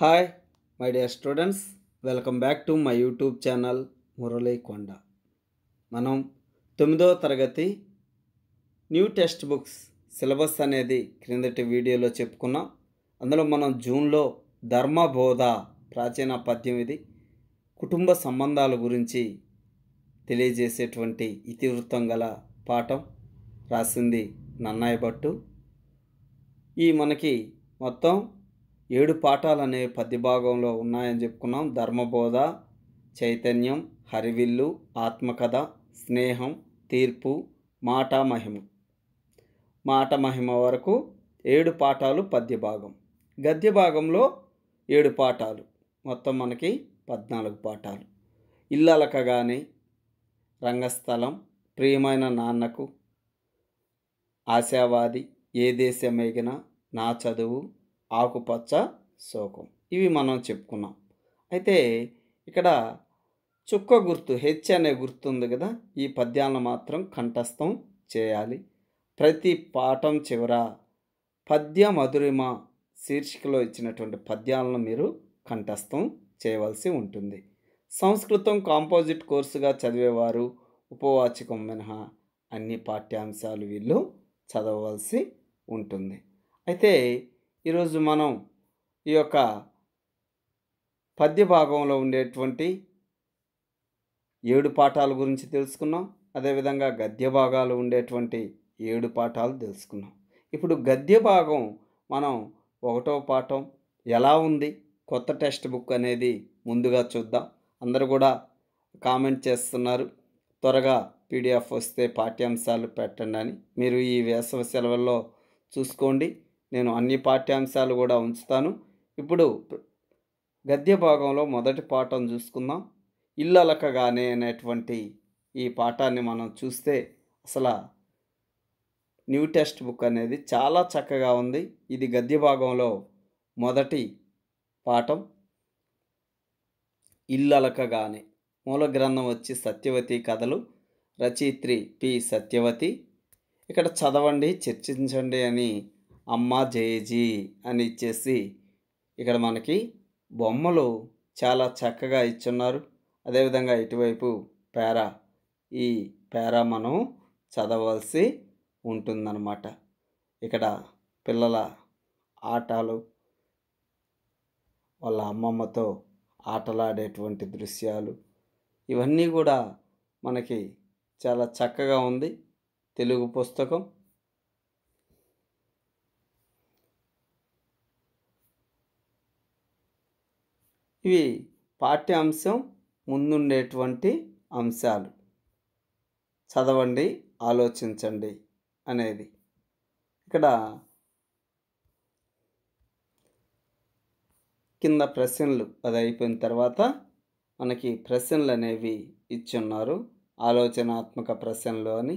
hi my dear students welcome back to my YouTube channel Murali Konda మనం తొమ్మిదవ తరగతి new text books syllabus అనేది క్రిందటి వీడియోలో చెప్పుకున్నాం అందులో మనం జూన్లో ధర్మబోధ ప్రాచీన పద్యం ఇది కుటుంబ సంబంధాల గురించి తెలియజేసేటువంటి ఇతివృత్తం గల పాఠం రాసింది నన్నాయ భట్టు ఈ మనకి మొత్తం ఏడు పాఠాలు అనే పద్య భాగంలో ఉన్నాయని చెప్పుకున్నాం ధర్మబోధ చైతన్యం హరివిల్లు ఆత్మకథ స్నేహం తీర్పు మాట మహిమ మాట మహిమ వరకు ఏడు పాఠాలు పద్య భాగం గద్య భాగంలో ఏడు పాఠాలు మొత్తం మనకి పద్నాలుగు పాఠాలు ఇల్లలక కానీ రంగస్థలం ప్రియమైన నాన్నకు ఆశావాది ఏ దేశమేగినా నా చదువు ఆకుపచ్చ శోకం ఇవి మనం చెప్పుకున్నాం అయితే ఇక్కడ చుక్క గుర్తు హెచ్ అనే గుర్తు ఉంది కదా ఈ పద్యాలను మాత్రం కంఠస్థం చేయాలి ప్రతి పాఠం చివర పద్య మధురిమ శీర్షికలో ఇచ్చినటువంటి పద్యాలను మీరు కంఠస్థం చేయవలసి ఉంటుంది సంస్కృతం కాంపోజిట్ కోర్సుగా చదివేవారు ఉపవాచకం మినహా అన్ని పాఠ్యాంశాలు వీళ్ళు చదవవలసి ఉంటుంది అయితే ఈరోజు మనం ఈ యొక్క పద్య భాగంలో ఉండేటువంటి ఏడు పాఠాల గురించి తెలుసుకున్నాం అదేవిధంగా గద్య భాగాలు ఉండేటువంటి ఏడు పాఠాలు తెలుసుకున్నాం ఇప్పుడు గద్య భాగం మనం ఒకటో పాఠం ఎలా ఉంది కొత్త టెక్స్ట్ బుక్ అనేది ముందుగా చూద్దాం అందరూ కూడా కామెంట్ చేస్తున్నారు త్వరగా పీడిఎఫ్ వస్తే పాఠ్యాంశాలు పెట్టండి అని మీరు ఈ వేసవి సెలవుల్లో చూసుకోండి నేను అన్ని పాఠ్యాంశాలు కూడా ఉంచుతాను ఇప్పుడు గద్య భాగంలో మొదటి పాఠం చూసుకుందాం ఇల్లలకగానే అనేటువంటి ఈ పాఠాన్ని మనం చూస్తే అసలు న్యూ టెస్ట్ బుక్ అనేది చాలా చక్కగా ఉంది ఇది గద్య భాగంలో మొదటి పాఠం ఇల్లలకగానే మూల గ్రంథం వచ్చి సత్యవతి కథలు రచయిత్రి పి సత్యవతి ఇక్కడ చదవండి చర్చించండి అని అమ్మ జేజీ అని ఇచ్చేసి ఇక్కడ మనకి బొమ్మలు చాలా చక్కగా ఇచ్చున్నారు అదేవిధంగా ఇటువైపు పేరా ఈ పేరా మనం చదవాల్సి ఉంటుందన్నమాట ఇక్కడ పిల్లల ఆటలు వాళ్ళ అమ్మమ్మతో ఆటలాడేటువంటి దృశ్యాలు ఇవన్నీ కూడా మనకి చాలా చక్కగా ఉంది తెలుగు పుస్తకం ఇవి పాఠ్యాంశం ముందుండేటువంటి అంశాలు చదవండి ఆలోచించండి అనేది ఇక్కడ కింద ప్రశ్నలు అది అయిపోయిన తర్వాత మనకి ప్రశ్నలు అనేవి ఇచ్చున్నారు ఆలోచనాత్మక ప్రశ్నలు అని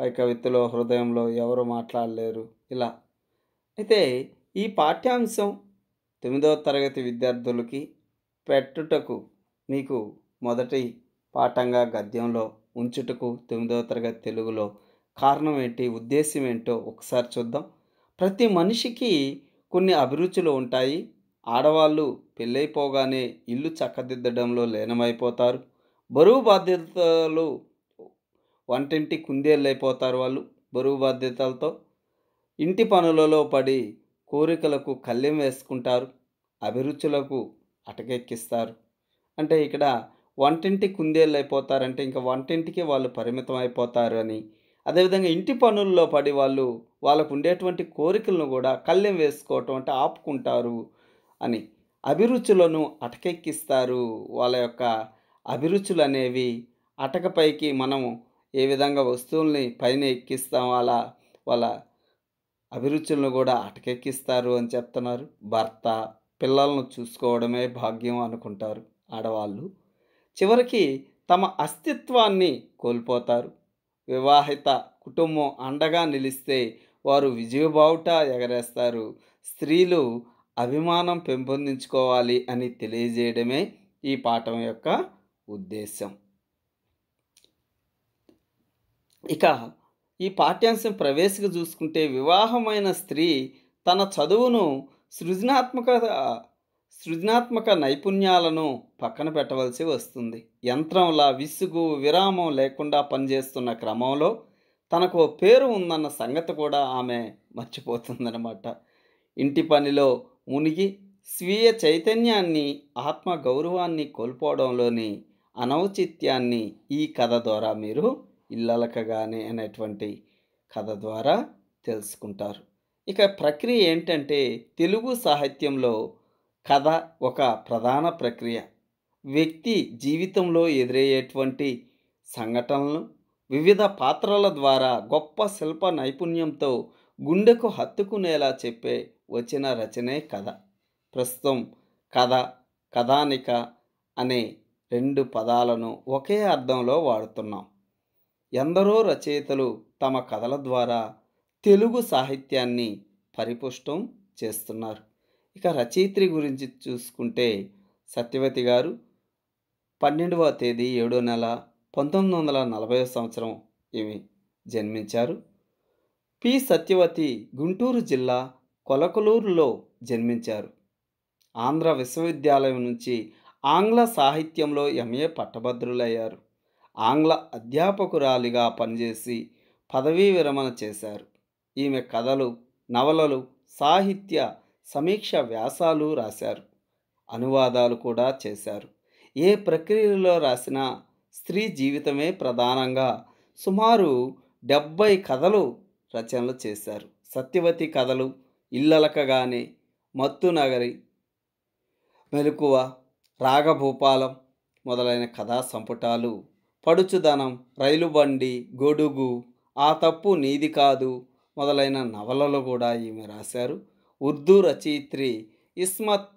పై కవితలో హృదయంలో ఎవరు మాట్లాడలేరు ఇలా అయితే ఈ పాఠ్యాంశం తొమ్మిదవ తరగతి విద్యార్థులకి పెట్టుటకు మీకు మొదటి పాఠంగా గద్యంలో ఉంచుటకు తొమ్మిదవ తరగతి తెలుగులో కారణం ఏంటి ఉద్దేశం ఏంటో ఒకసారి చూద్దాం ప్రతి మనిషికి కొన్ని అభిరుచులు ఉంటాయి ఆడవాళ్ళు పెళ్ళైపోగానే ఇల్లు చక్కదిద్దడంలో లీనమైపోతారు బరువు బాధ్యతలు వంటింటి కుందేళ్ళైపోతారు వాళ్ళు బరువు బాధ్యతలతో ఇంటి పనులలో పడి కోరికలకు కళ్ళెం వేసుకుంటారు అభిరుచులకు అటకెక్కిస్తారు అంటే ఇక్కడ వంటింటి కుందేళ్ళు అయిపోతారంటే ఇంకా వంటింటికి వాళ్ళు పరిమితం అయిపోతారు అని అదేవిధంగా ఇంటి పనుల్లో పడి వాళ్ళు వాళ్ళకు ఉండేటువంటి కోరికలను కూడా కళ్ళెం వేసుకోవటం అంటే ఆపుకుంటారు అని అభిరుచులను అటకెక్కిస్తారు వాళ్ళ యొక్క అభిరుచులు అనేవి అటకపైకి మనం ఏ విధంగా వస్తువుల్ని పైన ఎక్కిస్తాం అలా వాళ్ళ అభిరుచులను కూడా అటకెక్కిస్తారు అని చెప్తున్నారు భర్త పిల్లలను చూసుకోవడమే భాగ్యం అనుకుంటారు ఆడవాళ్ళు చివరికి తమ అస్తిత్వాన్ని కోల్పోతారు వివాహిత కుటుంబం అండగా నిలిస్తే వారు విజయబావుట ఎగరేస్తారు స్త్రీలు అభిమానం పెంపొందించుకోవాలి అని తెలియజేయడమే ఈ పాఠం యొక్క ఉద్దేశం ఇక ఈ పాఠ్యాంశం ప్రవేశకు చూసుకుంటే వివాహమైన స్త్రీ తన చదువును సృజనాత్మక సృజనాత్మక నైపుణ్యాలను పక్కన పెట్టవలసి వస్తుంది యంత్రంలా విసుగు విరామం లేకుండా పనిచేస్తున్న క్రమంలో తనకు పేరు ఉందన్న సంగతి కూడా ఆమె మర్చిపోతుందనమాట ఇంటి పనిలో మునిగి స్వీయ చైతన్యాన్ని ఆత్మ గౌరవాన్ని కోల్పోవడంలోని అనౌచిత్యాన్ని ఈ కథ ద్వారా మీరు ఇల్లలకగానే అనేటువంటి కథ ద్వారా తెలుసుకుంటారు ఇక ప్రక్రియ ఏంటంటే తెలుగు సాహిత్యంలో కథ ఒక ప్రధాన ప్రక్రియ వ్యక్తి జీవితంలో ఎదురయ్యేటువంటి సంఘటనలు వివిధ పాత్రల ద్వారా గొప్ప శిల్ప నైపుణ్యంతో గుండెకు హత్తుకునేలా చెప్పే వచ్చిన రచనే కథ ప్రస్తుతం కథ కథానిక అనే రెండు పదాలను ఒకే అర్థంలో వాడుతున్నాం ఎందరో రచయితలు తమ కథల ద్వారా తెలుగు సాహిత్యాన్ని పరిపుష్టం చేస్తున్నారు ఇక రచయిత్రి గురించి చూసుకుంటే సత్యవతి గారు పన్నెండవ తేదీ ఏడో నెల పంతొమ్మిది వందల నలభై సంవత్సరం ఇవి జన్మించారు పి సత్యవతి గుంటూరు జిల్లా కొలకలూరులో జన్మించారు ఆంధ్ర విశ్వవిద్యాలయం నుంచి ఆంగ్ల సాహిత్యంలో ఎంఏ పట్టభద్రులయ్యారు ఆంగ్ల అధ్యాపకురాలిగా పనిచేసి పదవీ విరమణ చేశారు ఈమె కథలు నవలలు సాహిత్య సమీక్ష వ్యాసాలు రాశారు అనువాదాలు కూడా చేశారు ఏ ప్రక్రియలో రాసినా స్త్రీ జీవితమే ప్రధానంగా సుమారు డెబ్భై కథలు రచనలు చేశారు సత్యవతి కథలు ఇల్లలకగానే మత్తునగరి మెలకువ రాగభూపాలం మొదలైన కథా సంపుటాలు పడుచుదనం రైలు బండి గొడుగు ఆ తప్పు నీది కాదు మొదలైన నవలలు కూడా ఈమె రాశారు ఉర్దూ రచయిత్రి ఇస్మత్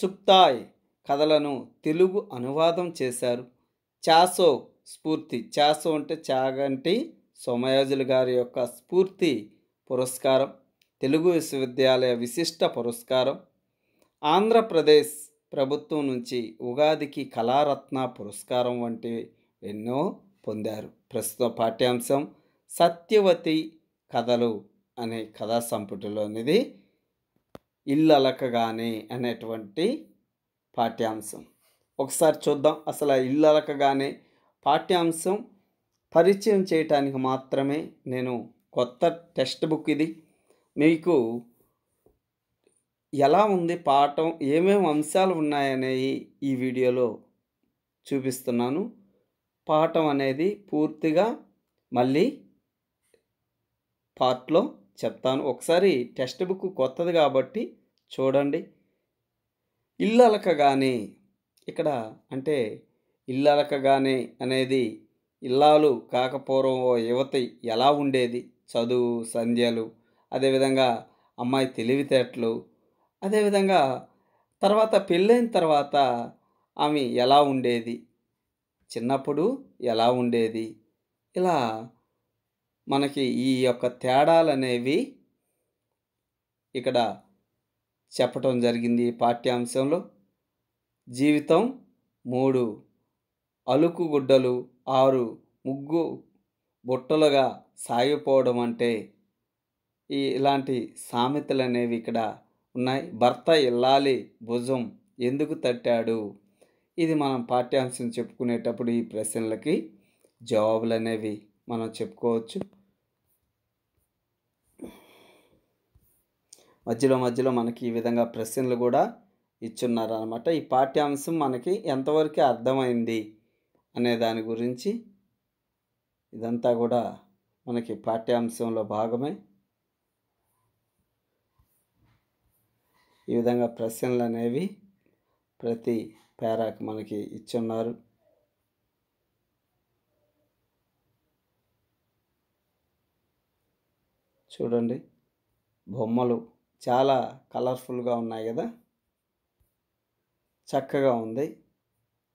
సుప్తాయ్ కథలను తెలుగు అనువాదం చేశారు చాసో స్ఫూర్తి చాసో అంటే చాగంటి సోమయాజులు గారి యొక్క స్ఫూర్తి పురస్కారం తెలుగు విశ్వవిద్యాలయ విశిష్ట పురస్కారం ఆంధ్రప్రదేశ్ ప్రభుత్వం నుంచి ఉగాదికి కళారత్న పురస్కారం వంటి ఎన్నో పొందారు ప్రస్తుత పాఠ్యాంశం సత్యవతి కథలు అనే కథా సంపుటిలోనిది ఇల్లు అనేటువంటి పాఠ్యాంశం ఒకసారి చూద్దాం అసలు ఆ ఇల్లు అలకగానే పాఠ్యాంశం పరిచయం చేయటానికి మాత్రమే నేను కొత్త టెక్స్ట్ బుక్ ఇది మీకు ఎలా ఉంది పాఠం ఏమేమి అంశాలు ఉన్నాయనేవి ఈ వీడియోలో చూపిస్తున్నాను పాఠం అనేది పూర్తిగా మళ్ళీ పార్ట్లో చెప్తాను ఒకసారి టెక్స్ట్ బుక్ కొత్తది కాబట్టి చూడండి ఇల్లు అలకగానే ఇక్కడ అంటే ఇల్లు అలకగానే అనేది ఇల్లాలు కాకపోవడం ఓ యువత ఎలా ఉండేది చదువు సంధ్యలు అదేవిధంగా అమ్మాయి తెలివితేటలు అదేవిధంగా తర్వాత పెళ్ళైన తర్వాత ఆమె ఎలా ఉండేది చిన్నప్పుడు ఎలా ఉండేది ఇలా మనకి ఈ యొక్క తేడాలు అనేవి ఇక్కడ చెప్పటం జరిగింది పాఠ్యాంశంలో జీవితం మూడు అలుకుగుడ్డలు ఆరు ముగ్గు బుట్టలుగా సాగిపోవడం అంటే ఈ ఇలాంటి సామెతలు అనేవి ఇక్కడ ఉన్నాయి భర్త ఇల్లాలి భుజం ఎందుకు తట్టాడు ఇది మనం పాఠ్యాంశం చెప్పుకునేటప్పుడు ఈ ప్రశ్నలకి జవాబులు అనేవి మనం చెప్పుకోవచ్చు మధ్యలో మధ్యలో మనకి ఈ విధంగా ప్రశ్నలు కూడా ఇచ్చున్నారు అనమాట ఈ పాఠ్యాంశం మనకి ఎంతవరకు అర్థమైంది అనే దాని గురించి ఇదంతా కూడా మనకి పాఠ్యాంశంలో భాగమే ఈ విధంగా ప్రశ్నలు అనేవి ప్రతి పేరాకి మనకి ఇచ్చున్నారు చూడండి బొమ్మలు చాలా కలర్ఫుల్గా ఉన్నాయి కదా చక్కగా ఉంది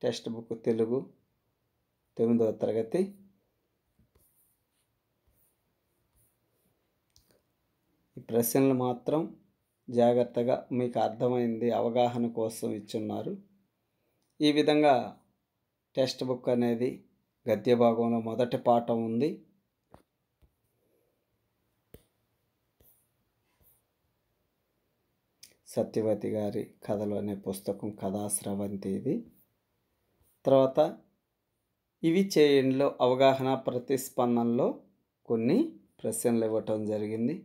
టెక్స్ట్ బుక్ తెలుగు తొమ్మిదవ తరగతి ఈ ప్రశ్నలు మాత్రం జాగ్రత్తగా మీకు అర్థమైంది అవగాహన కోసం ఇచ్చున్నారు ఈ విధంగా టెక్స్ట్ బుక్ అనేది గద్య భాగంలో మొదటి పాఠం ఉంది సత్యవతి గారి కథలు అనే పుస్తకం కథాశ్రవంతి ఇది తర్వాత ఇవి చేయండిలో అవగాహన ప్రతిస్పందనలో కొన్ని ప్రశ్నలు ఇవ్వటం జరిగింది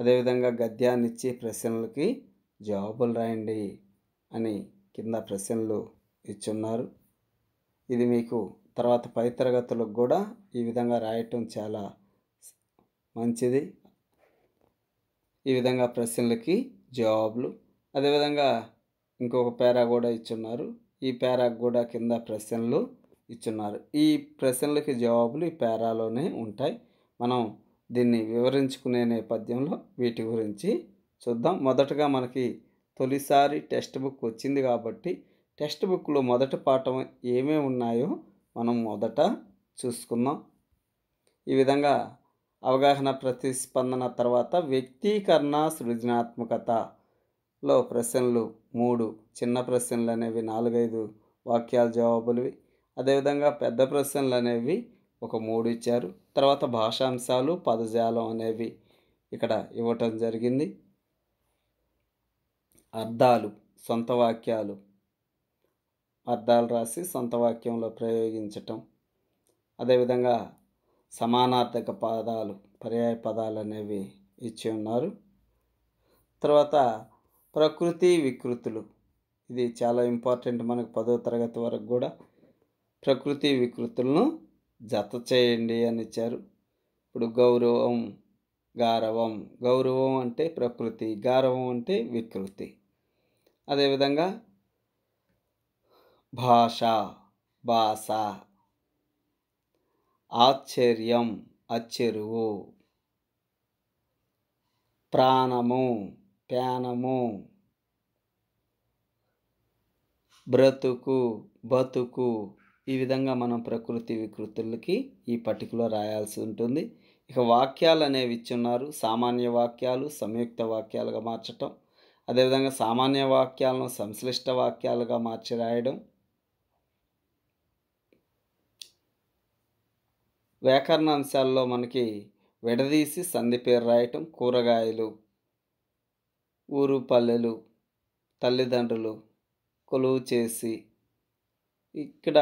అదేవిధంగా గద్యాన్ని ఇచ్చి ప్రశ్నలకి జవాబులు రాయండి అని కింద ప్రశ్నలు ఇచ్చున్నారు ఇది మీకు తర్వాత పై తరగతులకు కూడా ఈ విధంగా రాయటం చాలా మంచిది ఈ విధంగా ప్రశ్నలకి జవాబులు అదేవిధంగా ఇంకొక పేరా కూడా ఇచ్చున్నారు ఈ పేరా కూడా కింద ప్రశ్నలు ఇచ్చున్నారు ఈ ప్రశ్నలకి జవాబులు ఈ పేరాలోనే ఉంటాయి మనం దీన్ని వివరించుకునే నేపథ్యంలో వీటి గురించి చూద్దాం మొదటగా మనకి తొలిసారి టెక్స్ట్ బుక్ వచ్చింది కాబట్టి టెక్స్ట్ బుక్లో మొదటి పాఠం ఏమేమి ఉన్నాయో మనం మొదట చూసుకుందాం ఈ విధంగా అవగాహన ప్రతిస్పందన తర్వాత వ్యక్తీకరణ సృజనాత్మకత లో ప్రశ్నలు మూడు చిన్న ప్రశ్నలు అనేవి నాలుగైదు వాక్యాల జవాబులువి అదేవిధంగా పెద్ద ప్రశ్నలు అనేవి ఒక మూడు ఇచ్చారు తర్వాత భాషాంశాలు పదజాలం అనేవి ఇక్కడ ఇవ్వటం జరిగింది అర్థాలు సొంత వాక్యాలు అర్థాలు రాసి సొంత వాక్యంలో ప్రయోగించటం అదేవిధంగా సమానార్థక పదాలు పర్యాయ పదాలు అనేవి ఇచ్చి ఉన్నారు తర్వాత ప్రకృతి వికృతులు ఇది చాలా ఇంపార్టెంట్ మనకు పదో తరగతి వరకు కూడా ప్రకృతి వికృతులను జత చేయండి అని ఇచ్చారు ఇప్పుడు గౌరవం గారవం గౌరవం అంటే ప్రకృతి గారవం అంటే వికృతి అదేవిధంగా భాష భాష ఆశ్చర్యం అచ్చెరువు ప్రాణము ప్యానము బ్రతుకు బతుకు ఈ విధంగా మనం ప్రకృతి వికృతులకి ఈ పట్టికలో రాయాల్సి ఉంటుంది ఇక వాక్యాలు అనేవి ఇచ్చున్నారు సామాన్య వాక్యాలు సంయుక్త వాక్యాలుగా మార్చటం అదేవిధంగా సామాన్య వాక్యాలను సంశ్లిష్ట వాక్యాలుగా మార్చి రాయడం వ్యాకరణ అంశాల్లో మనకి విడదీసి సంధి పేరు రాయటం కూరగాయలు ఊరు పల్లెలు తల్లిదండ్రులు కొలువు చేసి ఇక్కడ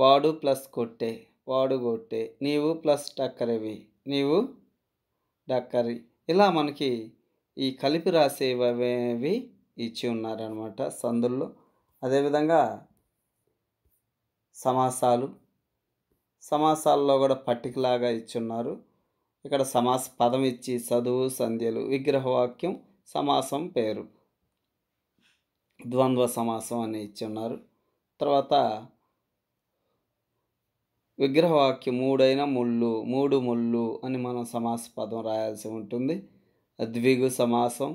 వాడు ప్లస్ కొట్టే వాడు కొట్టే నీవు ప్లస్ టక్కరవి నీవు డక్కరి ఇలా మనకి ఈ కలిపి రాసేవేవి ఇచ్చి ఉన్నారనమాట సందుల్లో అదేవిధంగా సమాసాలు సమాసాల్లో కూడా పట్టికలాగా ఇచ్చున్నారు ఇక్కడ సమాస పదం ఇచ్చి చదువు సంధ్యలు విగ్రహవాక్యం సమాసం పేరు ద్వంద్వ సమాసం అని ఇచ్చి ఉన్నారు తర్వాత విగ్రహవాక్యం మూడైన ముళ్ళు మూడు ముళ్ళు అని మనం సమాస పదం రాయాల్సి ఉంటుంది ద్విగు సమాసం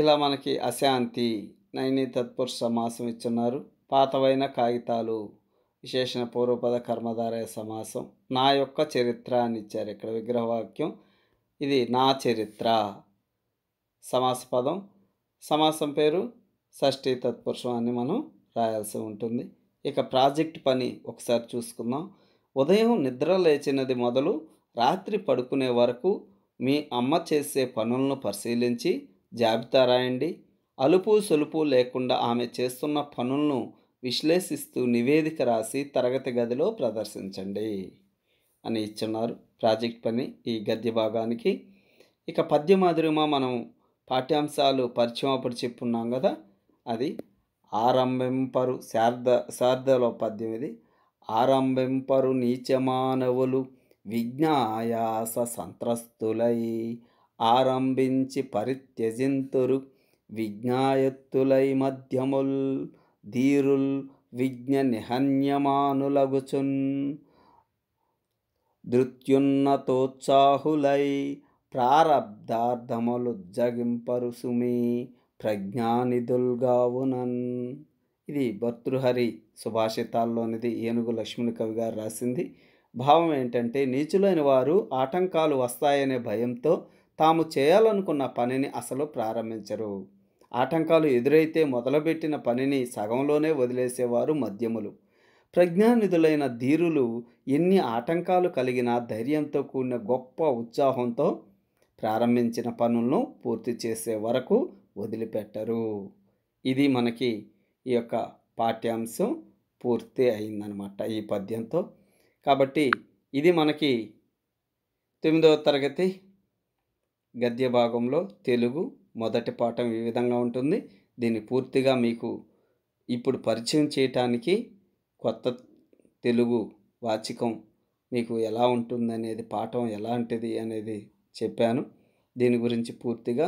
ఇలా మనకి అశాంతి నైని తత్పురుష సమాసం ఇచ్చున్నారు పాతవైన కాగితాలు విశేషణ పూర్వపద కర్మధారయ సమాసం నా యొక్క చరిత్ర అని ఇచ్చారు ఇక్కడ విగ్రహవాక్యం ఇది నా చరిత్ర సమాస పదం సమాసం పేరు షష్ఠి తత్పురుషం అని మనం రాయాల్సి ఉంటుంది ఇక ప్రాజెక్ట్ పని ఒకసారి చూసుకుందాం ఉదయం నిద్ర లేచినది మొదలు రాత్రి పడుకునే వరకు మీ అమ్మ చేసే పనులను పరిశీలించి జాబితా రాయండి అలుపు సులుపు లేకుండా ఆమె చేస్తున్న పనులను విశ్లేషిస్తూ నివేదిక రాసి తరగతి గదిలో ప్రదర్శించండి అని ఇచ్చున్నారు ప్రాజెక్ట్ పని ఈ గద్య భాగానికి ఇక పద్య మాదిరిమా మనం పాఠ్యాంశాలు పరిచయం అప్పుడు చెప్పున్నాం కదా అది ఆరంభింపరు శారద శారదలో పద్యం ఇది ఆరంభింపరు నీచమానవులు విజ్ఞాయాస సంత్రస్తులై ఆరంభించి పరిత్యజింతురు విజ్ఞాయత్తులై మధ్యముల్ ధీరుల్ విజ్ఞ నిహన్యమానులగుచున్ ధృత్యున్నతోత్సాహులై ప్రారబ్ధార్థములుజ్జగింపరు జగింపరుసుమి ప్రజ్ఞానిధుల్గావునన్ ఇది భర్తృహరి సుభాషితాల్లోనిది ఏనుగు లక్ష్మణ్ కవి గారు రాసింది భావం ఏంటంటే నీచులైన వారు ఆటంకాలు వస్తాయనే భయంతో తాము చేయాలనుకున్న పనిని అసలు ప్రారంభించరు ఆటంకాలు ఎదురైతే మొదలుపెట్టిన పనిని సగంలోనే వదిలేసేవారు మద్యములు ప్రజ్ఞానిధులైన ధీరులు ఎన్ని ఆటంకాలు కలిగిన ధైర్యంతో కూడిన గొప్ప ఉత్సాహంతో ప్రారంభించిన పనులను పూర్తి చేసే వరకు వదిలిపెట్టరు ఇది మనకి ఈ యొక్క పాఠ్యాంశం పూర్తి అయిందనమాట ఈ పద్యంతో కాబట్టి ఇది మనకి తొమ్మిదవ తరగతి గద్య భాగంలో తెలుగు మొదటి పాఠం ఈ విధంగా ఉంటుంది దీన్ని పూర్తిగా మీకు ఇప్పుడు పరిచయం చేయటానికి కొత్త తెలుగు వాచికం మీకు ఎలా ఉంటుంది అనేది పాఠం ఎలాంటిది అనేది చెప్పాను దీని గురించి పూర్తిగా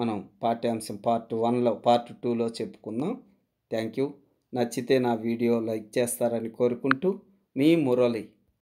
మనం పాఠ్యాంశం పార్ట్ వన్లో పార్ట్ టూలో చెప్పుకుందాం థ్యాంక్ యూ నచ్చితే నా వీడియో లైక్ చేస్తారని కోరుకుంటూ మీ మురళి